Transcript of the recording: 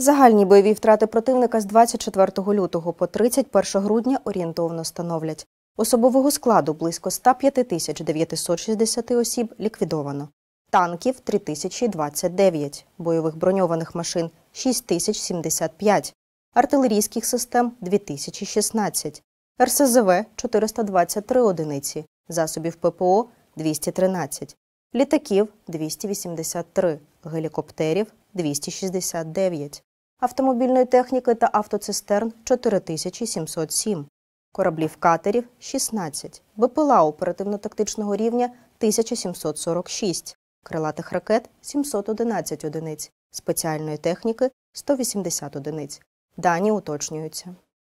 Загальні бойові втрати противника з 24 лютого по 31 грудня орієнтовно становлять. Особового складу близько 105 тисяч 960 осіб ліквідовано, танків 3029, бойових броньованих машин 6075, артилерійських систем 2016, РСЗВ 423 одиниці, засобів ППО 213, літаків 283, гелікоптерів 269 автомобільної техніки та автоцистерн 4707, кораблів катерів 16, БПЛА оперативно-тактичного рівня 1746, крилатих ракет 711 одиниць, спеціальної техніки 180 одиниць. Дані уточнюються.